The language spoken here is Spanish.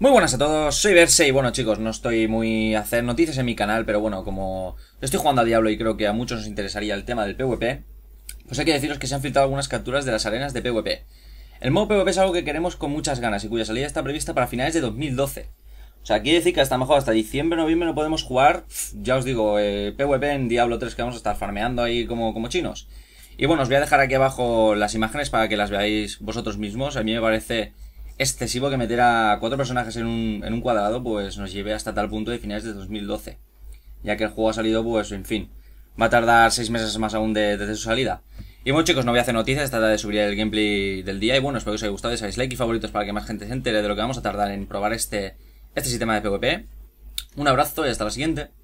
Muy buenas a todos, soy Verse y bueno chicos, no estoy muy a hacer noticias en mi canal, pero bueno, como estoy jugando a Diablo y creo que a muchos nos interesaría el tema del PvP, pues hay que deciros que se han filtrado algunas capturas de las arenas de PvP. El modo PvP es algo que queremos con muchas ganas y cuya salida está prevista para finales de 2012. O sea, quiere decir que hasta mejor hasta diciembre, noviembre no podemos jugar, ya os digo, eh, PvP en Diablo 3 que vamos a estar farmeando ahí como, como chinos. Y bueno, os voy a dejar aquí abajo las imágenes para que las veáis vosotros mismos, a mí me parece excesivo que meter a cuatro personajes en un, en un cuadrado pues nos lleve hasta tal punto de finales de 2012, ya que el juego ha salido pues en fin, va a tardar seis meses más aún desde su salida. Y bueno chicos, no voy a hacer noticias, la de subir el gameplay del día y bueno, espero que os haya gustado, deseáis like y favoritos para que más gente se entere de lo que vamos a tardar en probar este, este sistema de PvP. Un abrazo y hasta la siguiente.